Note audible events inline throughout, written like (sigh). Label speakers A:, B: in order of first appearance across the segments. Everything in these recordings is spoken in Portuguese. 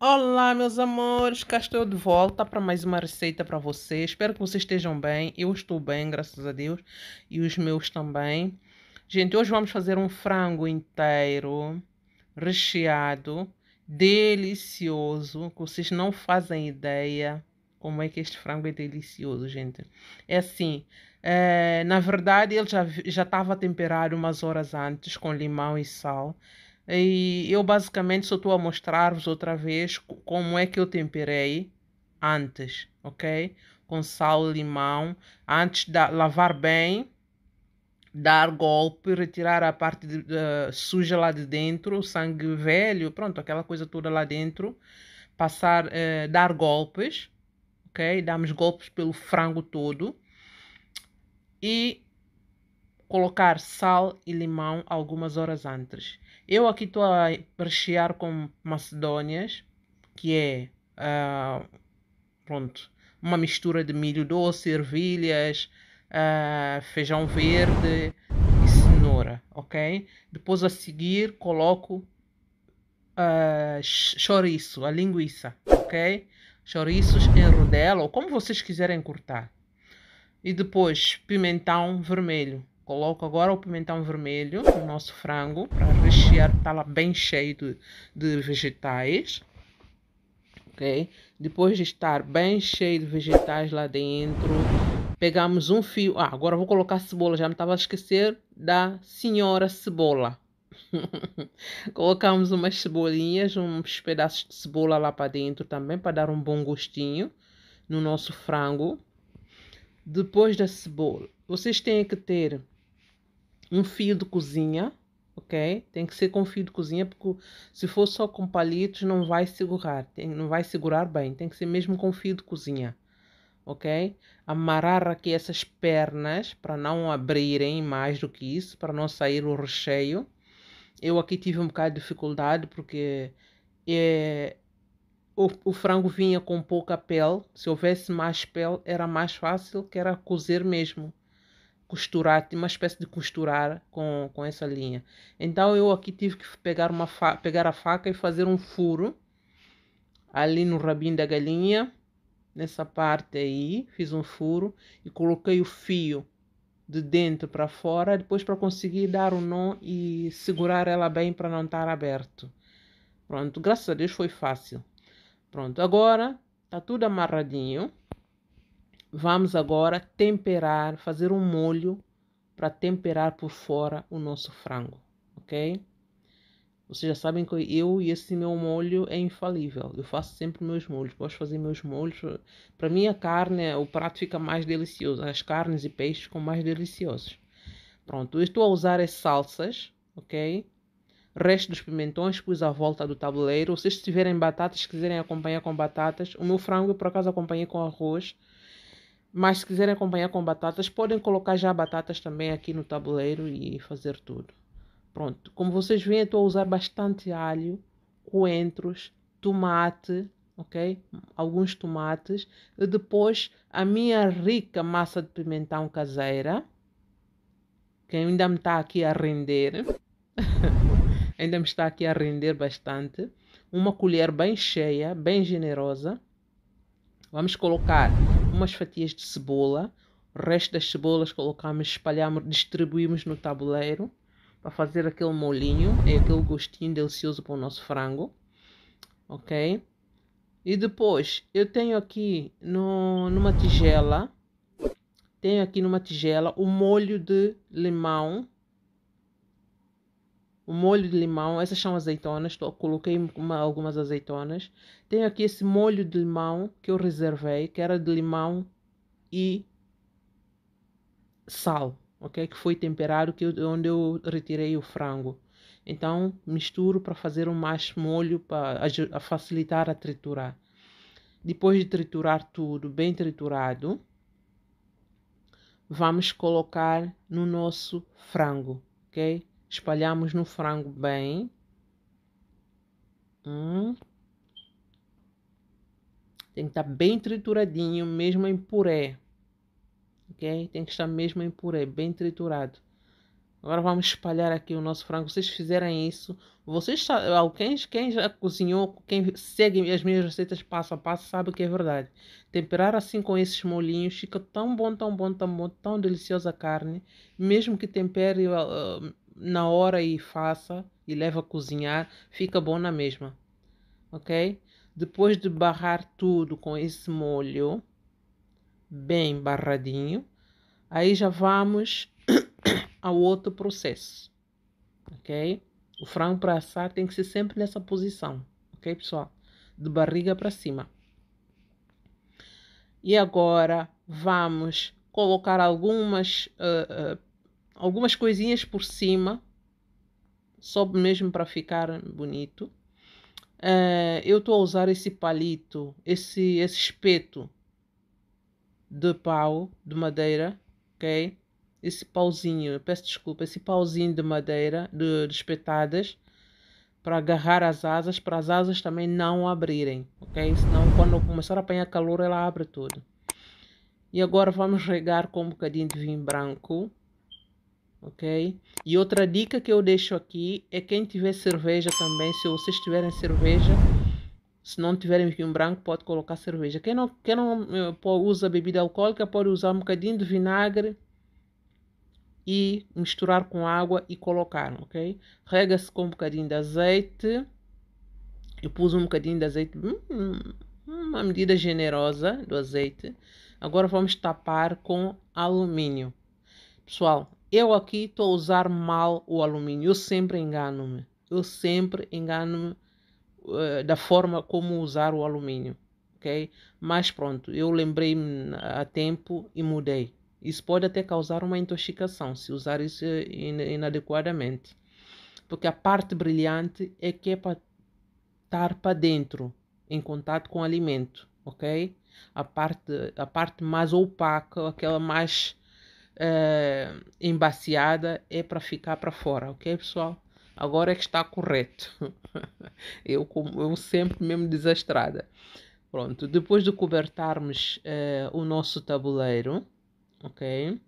A: Olá, meus amores, cá estou de volta para mais uma receita para vocês. Espero que vocês estejam bem. Eu estou bem, graças a Deus, e os meus também. Gente, hoje vamos fazer um frango inteiro, recheado, delicioso, que vocês não fazem ideia como é que este frango é delicioso, gente. É assim, é, na verdade ele já estava já temperado umas horas antes com limão e sal, e eu basicamente só estou a mostrar-vos outra vez como é que eu temperei antes, ok? Com sal e limão, antes de lavar bem, dar golpe, retirar a parte de, eh, suja lá de dentro, sangue velho, pronto, aquela coisa toda lá dentro, passar, eh, dar golpes, ok? Damos golpes pelo frango todo e colocar sal e limão algumas horas antes. Eu aqui estou a rechear com macedônias, que é uh, pronto, uma mistura de milho doce, ervilhas, uh, feijão verde e cenoura, ok? Depois a seguir coloco uh, chouriço, a linguiça, ok? Chouriços em rodela ou como vocês quiserem cortar. E depois pimentão vermelho, Coloco agora o pimentão vermelho no nosso frango para rechear, está lá bem cheio de, de vegetais. ok? Depois de estar bem cheio de vegetais lá dentro, pegamos um fio. Ah, agora vou colocar cebola, já não estava a esquecer da senhora cebola. (laughs) colocamos umas cebolinhas, uns pedaços de cebola lá para dentro também para dar um bom gostinho no nosso frango. Depois da cebola, vocês têm que ter um fio de cozinha, ok? Tem que ser com fio de cozinha, porque se for só com palitos não vai segurar, tem, não vai segurar bem. Tem que ser mesmo com fio de cozinha, ok? Amarrar aqui essas pernas para não abrirem mais do que isso, para não sair o recheio. Eu aqui tive um bocado de dificuldade porque é, o, o frango vinha com pouca pele. Se houvesse mais pele, era mais fácil, que era cozer mesmo costurar, tinha uma espécie de costurar com, com essa linha. Então eu aqui tive que pegar, uma pegar a faca e fazer um furo ali no rabinho da galinha, nessa parte aí, fiz um furo e coloquei o fio de dentro para fora, depois para conseguir dar o um nó e segurar ela bem para não estar aberto. Pronto, graças a Deus foi fácil. Pronto, agora tá tudo amarradinho. Vamos agora temperar, fazer um molho para temperar por fora o nosso frango, ok? Vocês já sabem que eu e esse meu molho é infalível. Eu faço sempre meus molhos. Posso fazer meus molhos. Para mim, a carne, o prato fica mais delicioso. As carnes e peixes ficam mais deliciosos. Pronto, eu estou a usar as salsas, ok? Resto dos pimentões, pus à volta do tabuleiro. Vocês, se tiverem batatas, quiserem acompanhar com batatas. O meu frango, eu, por acaso, acompanhei com arroz mas se quiserem acompanhar com batatas, podem colocar já batatas também aqui no tabuleiro e fazer tudo. Pronto. Como vocês veem, estou a usar bastante alho, coentros, tomate, ok? Alguns tomates. E depois a minha rica massa de pimentão caseira, que ainda me está aqui a render. (laughs) ainda me está aqui a render bastante. Uma colher bem cheia, bem generosa. Vamos colocar umas fatias de cebola, o resto das cebolas colocamos, espalhamos, distribuímos no tabuleiro para fazer aquele molinho e é aquele gostinho delicioso para o nosso frango, ok? E depois eu tenho aqui no, numa tigela, tenho aqui numa tigela o molho de limão um molho de limão, essas são azeitonas, tô, coloquei uma, algumas azeitonas. Tenho aqui esse molho de limão que eu reservei, que era de limão e sal, ok? Que foi temperado, que eu, onde eu retirei o frango. Então, misturo para fazer um mais molho, para facilitar a triturar. Depois de triturar tudo, bem triturado, vamos colocar no nosso frango, ok? Espalhamos no frango bem. Hum. Tem que estar tá bem trituradinho, mesmo em puré. Ok? Tem que estar mesmo em puré, bem triturado. Agora vamos espalhar aqui o nosso frango. Vocês fizerem isso, vocês quem, quem já cozinhou, quem segue as minhas receitas passo a passo, sabe que é verdade. Temperar assim com esses molinhos, fica tão bom, tão bom, tão bom, tão deliciosa a carne. Mesmo que tempere uh, na hora e faça e leva a cozinhar, fica bom na mesma. Ok? Depois de barrar tudo com esse molho, bem barradinho, aí já vamos (coughs) ao outro processo. Ok? O frango para assar tem que ser sempre nessa posição. Ok, pessoal? De barriga para cima. E agora vamos colocar algumas uh, uh, algumas coisinhas por cima, só mesmo para ficar bonito. Eh, eu estou a usar esse palito, esse, esse espeto de pau, de madeira, ok? Esse pauzinho, peço desculpa, esse pauzinho de madeira, de, de espetadas, para agarrar as asas, para as asas também não abrirem, ok? Senão quando começar a apanhar calor ela abre tudo. E agora vamos regar com um bocadinho de vinho branco ok? E outra dica que eu deixo aqui é quem tiver cerveja também, se vocês tiverem cerveja, se não tiverem vinho branco, pode colocar cerveja. Quem não, quem não eh, usa bebida alcoólica, pode usar um bocadinho de vinagre e misturar com água e colocar, ok? Rega-se com um bocadinho de azeite. Eu pus um bocadinho de azeite, hum, hum, uma medida generosa do azeite. Agora vamos tapar com alumínio. Pessoal, eu aqui estou a usar mal o alumínio. Eu sempre engano-me. Eu sempre engano-me uh, da forma como usar o alumínio. Ok? Mas pronto, eu lembrei-me a tempo e mudei. Isso pode até causar uma intoxicação se usar isso in inadequadamente. Porque a parte brilhante é que é para estar para dentro, em contato com o alimento, ok? A parte, a parte mais opaca, aquela mais é, embaciada é para ficar para fora, ok, pessoal? Agora é que está correto. (laughs) eu, como, eu sempre mesmo desastrada. Pronto, depois de cobertarmos é, o nosso tabuleiro, ok?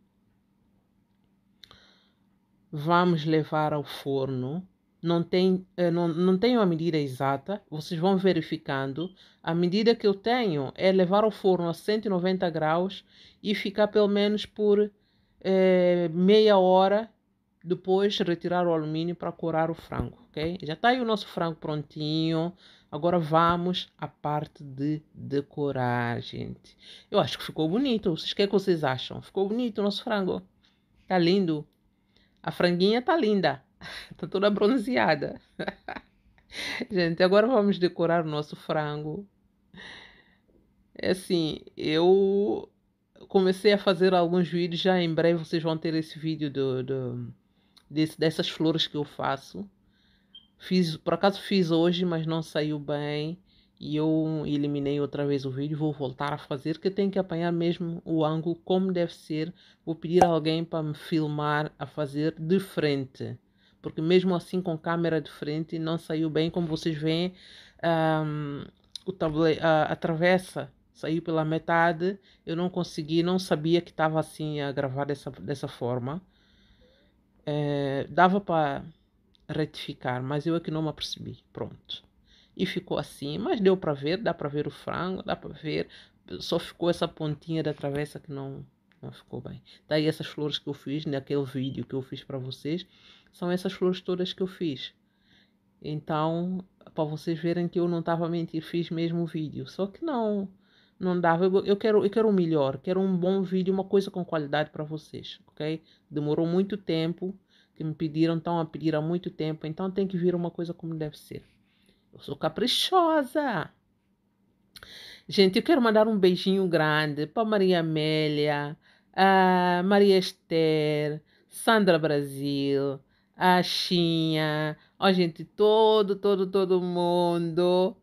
A: Vamos levar ao forno não tem, eh, não, não tenho a medida exata, vocês vão verificando. A medida que eu tenho é levar ao forno a 190 graus e ficar pelo menos por é, meia hora depois retirar o alumínio para curar o frango, ok? Já está aí o nosso frango prontinho. Agora vamos à parte de decorar, gente. Eu acho que ficou bonito. o que, é que vocês acham? Ficou bonito o nosso frango? Tá lindo. A franguinha tá linda. (laughs) tá toda bronzeada. (laughs) gente, agora vamos decorar o nosso frango. É assim, eu comecei a fazer alguns vídeos, já em breve vocês vão ter esse vídeo do, do desse, dessas flores que eu faço. Fiz, por acaso fiz hoje, mas não saiu bem. E eu eliminei outra vez o vídeo, vou voltar a fazer, que tem que apanhar mesmo o ângulo como deve ser. Vou pedir alguém para me filmar a fazer de frente. Porque mesmo assim com câmera de frente não saiu bem, como vocês veem, um, o tabuleiro, a, a travessa saiu pela metade, eu não consegui, não sabia que estava assim a gravar dessa, dessa forma. É, dava para retificar, mas eu é que não me apercebi. Pronto. E ficou assim, mas deu para ver, dá para ver o frango, dá para ver. Só ficou essa pontinha da travessa que não não ficou bem. Daí essas flores que eu fiz naquele né, vídeo que eu fiz para vocês, são essas flores todas que eu fiz. Então, para vocês verem que eu não estava a mentir, fiz mesmo o vídeo, só que não não dava. Eu, eu, quero, eu quero o melhor, quero um bom vídeo, uma coisa com qualidade para vocês, ok? Demorou muito tempo, que me pediram, estão a pedir há muito tempo, então tem que vir uma coisa como deve ser. Eu sou caprichosa! Gente, eu quero mandar um beijinho grande para Maria Amélia, a Maria Esther, Sandra Brasil, a Xinha, ó gente, todo, todo, todo mundo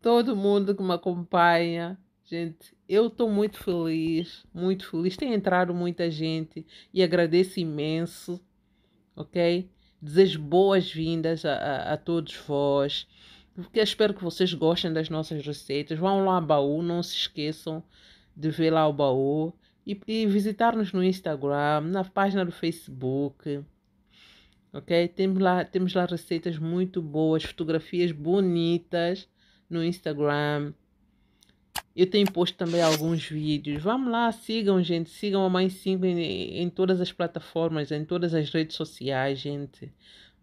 A: todo mundo que me acompanha, Gente, eu estou muito feliz, muito feliz. Tem entrado muita gente e agradeço imenso, ok? Desejo boas-vindas a, a, a, todos vós, porque espero que vocês gostem das nossas receitas. Vão lá ao baú, não se esqueçam de ver lá o baú e, e visitar-nos no Instagram, na página do Facebook, ok? Temos lá, temos lá receitas muito boas, fotografias bonitas no Instagram eu tenho posto também alguns vídeos. Vamos lá, sigam, gente. Sigam a Mãe 5 em, em todas as plataformas, em todas as redes sociais, gente.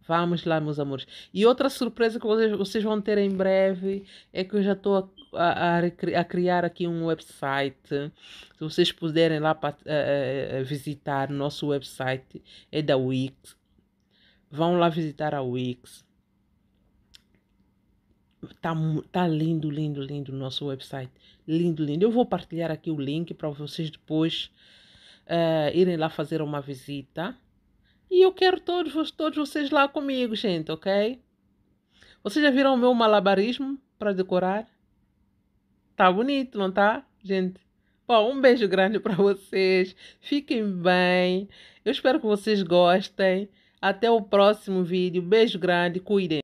A: Vamos lá, meus amores. E outra surpresa que vocês, vocês vão ter em breve é que eu já estou a, a, a, criar aqui um website. Se vocês puderem lá pra, uh, eh, eh, eh, visitar nosso website, é da Wix. Vão lá visitar a Wix. Tá, tá lindo, lindo, lindo o nosso website. Lindo, lindo. Eu vou partilhar aqui o link para vocês depois uh, irem lá fazer uma visita. E eu quero todos, todos vocês lá comigo, gente, ok? Vocês já viram o meu malabarismo para decorar? Tá bonito, não tá, gente? Bom, um beijo grande para vocês. Fiquem bem. Eu espero que vocês gostem. Até o próximo vídeo. Beijo grande. Cuidem.